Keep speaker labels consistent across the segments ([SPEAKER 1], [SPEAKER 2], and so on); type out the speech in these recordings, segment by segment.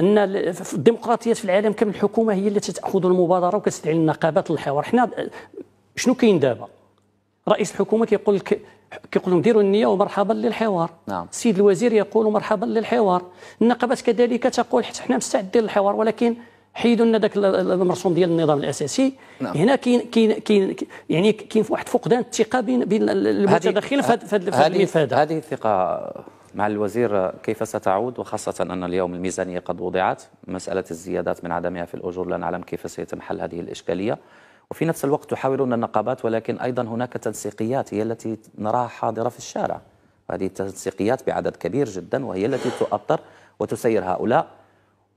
[SPEAKER 1] ان الديمقراطيات في العالم كامل الحكومه هي اللي تاخذ المبادره وكتستعين النقابات للحوار حنا شنو كاين دابا رئيس الحكومه كيقول لك كيقول لهم ديروا النيه ومرحبا للحوار نعم. السيد الوزير يقول مرحبا للحوار النقابات كذلك تقول حتى حنا مستعدين للحوار ولكن حيدوا لنا ذاك المرسوم ديال النظام الاساسي نعم. هنا كاين كاين كاين يعني كاين واحد فقدان الثقه بين بين في هذه هذا هذه الثقه مع الوزير كيف ستعود وخاصة أن اليوم الميزانية قد وضعت مسألة الزيادات من عدمها في الأجور لا نعلم كيف سيتم حل هذه الإشكالية وفي نفس الوقت تحاولون النقابات ولكن أيضا هناك تنسيقيات هي التي نراها حاضرة في الشارع هذه التنسيقيات بعدد كبير جدا وهي التي تؤطر وتسير هؤلاء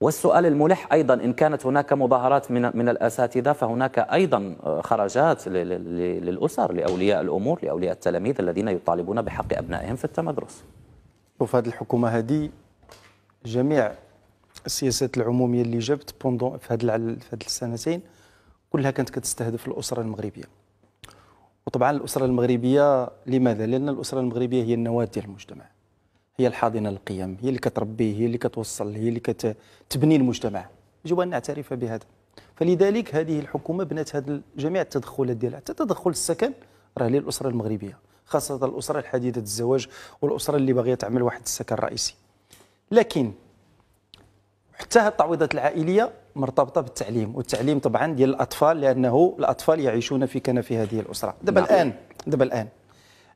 [SPEAKER 1] والسؤال الملح أيضا إن كانت هناك مظاهرات من, من الأساتذة فهناك أيضا خرجات للأسر لأولياء الأمور لأولياء التلاميذ الذين يطالبون بحق
[SPEAKER 2] أبنائهم في التمدرس شوف هذه الحكومه هذه جميع السياسات العموميه اللي جابت بوندون في هذه في هذه السنتين كلها كانت كتستهدف الاسره المغربيه وطبعا الاسره المغربيه لماذا لان الاسره المغربيه هي النواه ديال المجتمع هي الحاضنه للقيم هي اللي كتربيه هي اللي كتوصل هي اللي كتبني المجتمع يجب ان نعترف بهذا فلذلك هذه الحكومه بنت هذا جميع التدخلات ديالها حتى تدخل السكن راه للاسره المغربيه خاصة الأسرة الحديثة الزواج والأسرة اللي باغية تعمل واحد السكن رئيسي لكن حتى التعويضات العائلية مرتبطة بالتعليم والتعليم طبعا ديال الأطفال لأنه الأطفال يعيشون في كنف هذه الأسرة دابا نعم. الآن دابا الآن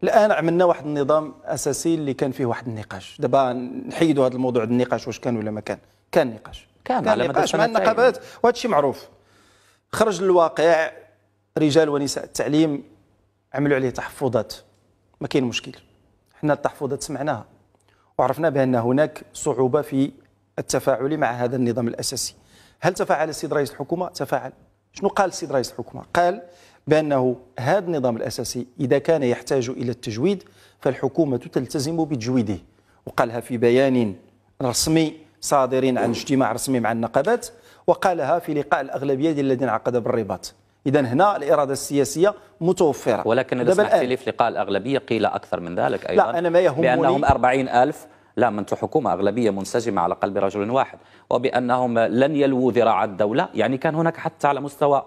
[SPEAKER 2] الان عملنا واحد النظام اساسي اللي كان فيه واحد النقاش دابا نحيدوا هذا الموضوع النقاش واش كان ولا ما كان كان نقاش كان, كان على نقاش مع النقابات وهذا الشيء معروف خرج للواقع رجال ونساء التعليم عملوا عليه تحفظات ما كاين مشكل حنا التحفظات سمعناها وعرفنا بان هناك صعوبه في التفاعل مع هذا النظام الاساسي هل تفاعل السيد رئيس الحكومه تفاعل شنو قال السيد رئيس الحكومه قال بانه هذا النظام الاساسي اذا كان يحتاج الى التجويد فالحكومه تلتزم بتجويده وقالها في بيان رسمي صادر عن اجتماع رسمي مع النقابات وقالها في لقاء الاغلبيه الذي انعقد بالرباط اذا هنا الاراده السياسيه متوفره ولكن اذا سمحت لي
[SPEAKER 1] في لقاء الاغلبيه قيل اكثر من ذلك ايضا لا انا ما يهمني بانهم 40000 لا من حكومة أغلبية منسجمة على قلب رجل واحد وبأنهم لن يلووا ذراع الدولة يعني كان هناك حتى على مستوى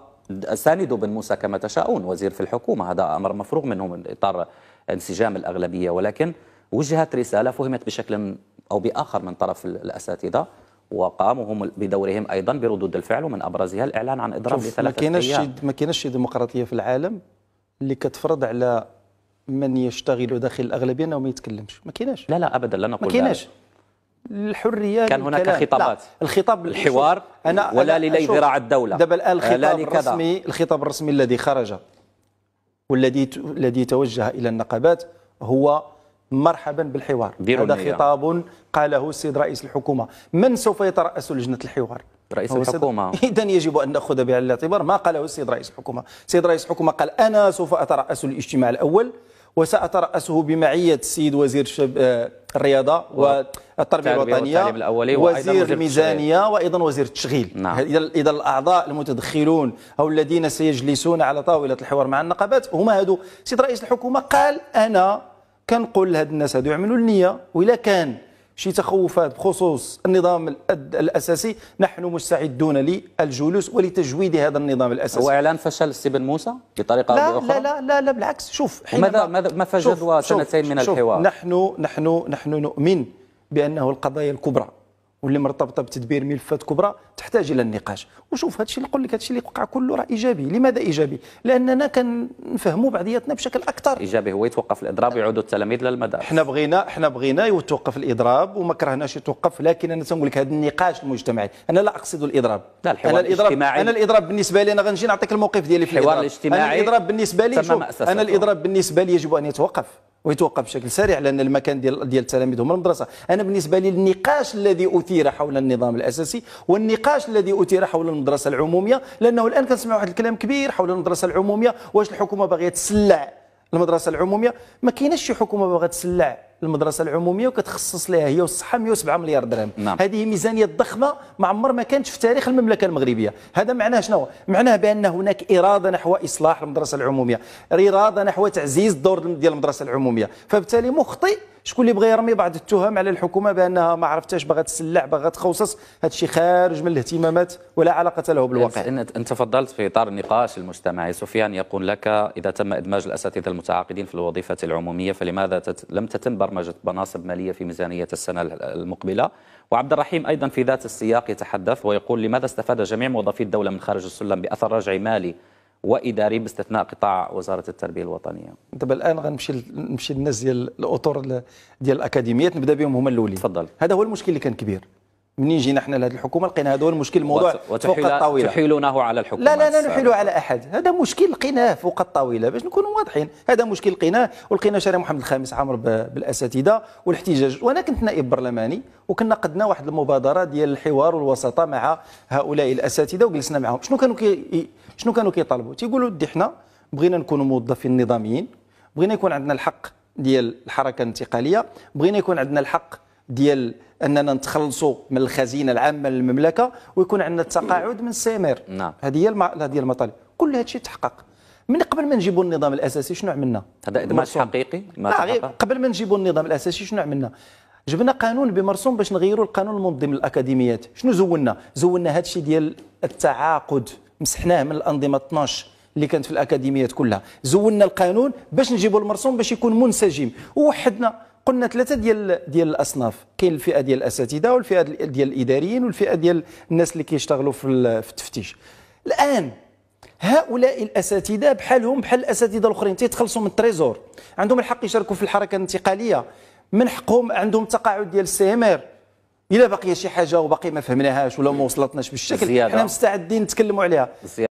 [SPEAKER 1] ساندوا بن موسى كما تشاءون وزير في الحكومة هذا أمر مفروغ منه من إطار انسجام الأغلبية ولكن وجهت رسالة فهمت بشكل أو بآخر من طرف الأساتذة وقاموا هم بدورهم ايضا بردود الفعل ومن ابرزها الاعلان عن اضراب لثلاثه ما كاينش
[SPEAKER 2] ما كاينش ديمقراطيه في العالم اللي كتفرض على من يشتغل داخل الاغلبيه انه ما يتكلمش ما كاينش لا لا ابدا لا نقول ما كاينش الحريه كان هناك الكلام. خطابات لا. الخطاب الحوار أنا ولا للي ذراع الدوله دابا الان آه، الخطاب الرسمي الخطاب الرسمي الذي خرج والذي الذي توجه الى النقابات هو مرحبا بالحوار هذا خطاب قاله السيد رئيس الحكومة من سوف يترأس لجنة الحوار رئيس الحكومة إذا يجب أن نأخذ بعين الاعتبار ما قاله السيد رئيس الحكومة السيد رئيس الحكومة قال أنا سوف أترأس الاجتماع الأول وسأترأسه بمعية السيد وزير شب... آه، الرياضة والتربية الوطنية الأولي وزير الميزانية وأيضا وزير التشغيل نعم. إذا الأعضاء المتدخلون أو الذين سيجلسون على طاولة الحوار مع النقابات هما هادو سيد رئيس الحكومة قال أنا كنقول لهاد الناس هادو يعملوا النيه والا كان شي تخوفات بخصوص النظام الاساسي نحن مستعدون للجلوس ولتجويد هذا النظام الاساسي واعلان فشل سي بن موسى
[SPEAKER 1] بطريقه لا او باخرى
[SPEAKER 2] لا لا لا لا بالعكس شوف ماذا ماذا ما فجدوا سنتين شوف من الحوار شوف نحن نحن نحن نؤمن بانه القضايا الكبرى واللي مرتبطه بتدبير ملفات كبرى تحتاج الى النقاش وشوف هذا الشيء اللي نقول لك هذا الشيء اللي وقع كله راه ايجابي لماذا ايجابي لاننا كنفهموا بعضياتنا بشكل اكثر ايجابي هو يتوقف الاضراب ويعودوا التلاميذ للمدارس حنا بغينا حنا بغينا يتوقف الاضراب وما كرهناش يتوقف لكن انا تنقول لك هذا النقاش المجتمعي انا لا اقصد الاضراب لا الحوار أنا الاضراب الاجتماعي انا الاضراب بالنسبه لي انا غنجي نعطيك الموقف ديالي في الحوار الاجتماعي انا الاضراب بالنسبه لي انا الاضراب بالنسبه لي يجب ان يتوقف ويتوقف بشكل سريع لان المكان ديال ديال التلاميذ هما المدرسه انا بالنسبه لي النقاش الذي اثير حول النظام الاساسي والنقاش الذي اثير حول المدرسه العموميه لانه الان كنسمع واحد الكلام كبير حول المدرسه العموميه واش الحكومه باغيه تسلع المدرسه العموميه ما كايناش شي حكومه باغا تسلع المدرسه العموميه وكتخصص لها هي والصحه 107 مليار درهم نعم. هذه ميزانيه ضخمه ما عمر ما كانت في تاريخ المملكه المغربيه هذا معناه شنو معناه بان هناك اراده نحو اصلاح المدرسه العموميه اراده نحو تعزيز الدور ديال المدرسه العموميه فبالتالي مخطئ شكون اللي بغى يرمي بعض التهم على الحكومه بانها ما عرفتاش باغا تسلع باغا تخوصص هذا الشيء خارج من الاهتمامات ولا علاقه له بالواقع انت
[SPEAKER 1] تفضلت في اطار النقاش المجتمعي سفيان يقول لك اذا تم ادماج الاساتذه المتعاقدين في الوظيفه العموميه فلماذا تت... لم تتم برمجة مناصب مالية في ميزانية السنة المقبلة وعبد الرحيم أيضا في ذات السياق يتحدث ويقول لماذا استفاد جميع موظفي الدولة من خارج السلم بأثر رجعي مالي واداري باستثناء قطاع وزاره التربيه الوطنيه
[SPEAKER 2] دابا طيب، الان غنمشي نمشي للناس ديال الاطر ديال الاكاديميات نبدا بهم هما الاولين تفضل هذا هو المشكل اللي كان كبير منين جينا حنا لهذه الحكومه لقينا هذا هو المشكل الموضوع فوق الطاوله
[SPEAKER 1] تحيلونه على الحكومه لا لا لا نحيله
[SPEAKER 2] على احد هذا مشكل لقيناه فوق الطاوله باش نكونوا واضحين هذا مشكل لقيناه ولقينا شارع محمد الخامس عامر بالاساتذه والاحتجاج وانا كنت نائب برلماني وكنا قدنا واحد المبادره ديال الحوار والوساطه مع هؤلاء الاساتذه وجلسنا معهم شنو كانوا كي شنو كانوا كيطالبوا تيقولوا دي حنا بغينا نكونوا موظفين نظاميين بغينا يكون عندنا الحق ديال الحركه الانتقاليه بغينا يكون عندنا الحق ديال اننا نتخلصوا من الخزينه العامه للمملكه ويكون عندنا التقاعد من السمر نعم هذه هي هذه المطالب كل هذا الشيء تحقق من قبل ما نجيبوا النظام الاساسي شنو عملنا هذا ادماج حقيقي ما لا غير قبل ما نجيبوا النظام الاساسي شنو عملنا جبنا قانون بمرسوم باش نغيروا القانون المنظم للاكاديميات شنو زولنا زولنا هذا الشيء ديال التعاقد مسحناه من الانظمه 12 اللي كانت في الاكاديميات كلها زولنا القانون باش نجيبوا المرسوم باش يكون منسجم ووحدنا قلنا ثلاثه ديال ديال الاصناف كاين الفئه ديال الاساتذه والفئه ديال الاداريين والفئه ديال الناس اللي كيشتغلوا في التفتيش الان هؤلاء الاساتذه بحالهم بحال الاساتذه الاخرين تيتخلصوا من التريزور عندهم الحق يشاركوا في الحركه الانتقاليه من حقهم عندهم تقاعد ديال السي ام ار الا باقيه شي حاجه وباقي ما فهمناهاش ولا ما وصلتناش بالشكل حنا مستعدين نتكلموا عليها